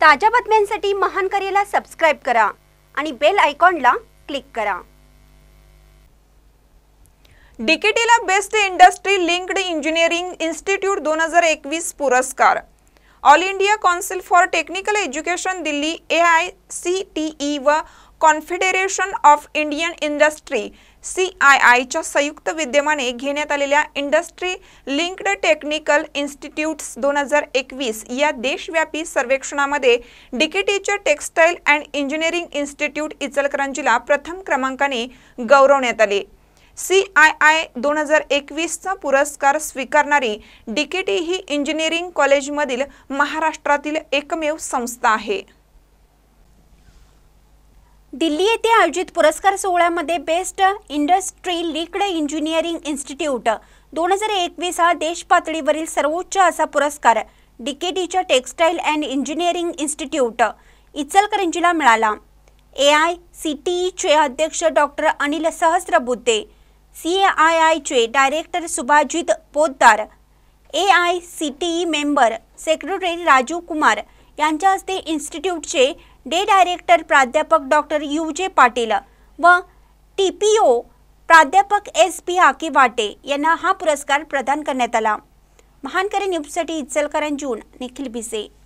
ताज्या बातम्यांसाठी महान करेला सबस्क्राईब करा आणि बेल आयकॉनला क्लिक करा डीकेटीला best industry linked engineering institute दोन हजार एकवीस पुरस्कार all India council for technical education Delhi A I C T E व confederation of Indian industry C I आयच्या संयुक्त विद्यमाने घेण्यात आलेल्या इंडस्ट्री लिंक्ड टेक्निकल इन्स्टिट्यूट्स दोन हजार एकवीस या देशव्यापी सर्वेक्षणामध्ये डिकेटीच्या टेक्स्टाईल अँड इंजिनिअरिंग इन्स्टिट्यूट इचलकरंजीला प्रथम क्रमांकाने गौरवण्यात आले सी आय आय दोन हजार एकवीसचा पुरस्कार स्वीकारणारी डी के टी ही इंजिनिअरिंग कॉलेजमधील महाराष्ट्रातील एकमेव संस्था आहे दिल्ली येथे आयोजित पुरस्कार सोहळ्यामध्ये best industry linked engineering institute दोन हजार एकवीस हा देश पातळीवरील सर्वोच्च असा पुरस्कार डीकेडीच्या टेक्स्टाईल अँड इंजिनिअरिंग इन्स्टिट्यूट इचलकरंजीला मिळाला ए आय सी टी ईचे अध्यक्ष doctor Anil Sahasrabuddhe C A I आयचे director Subhajit Poddar A I C T E member secretary Rajiv Kumar यांच्या हस्ते इन्स्टिट्यूटचे डे डायरेक्टर प्राध्यापक डॉक्टर यू जे पाटील व टी पी ओ प्राध्यापक एस पी वाटे यांना हा पुरस्कार प्रदान करण्यात आला महानकरी न्यूजसाठी जून निखिल भिसे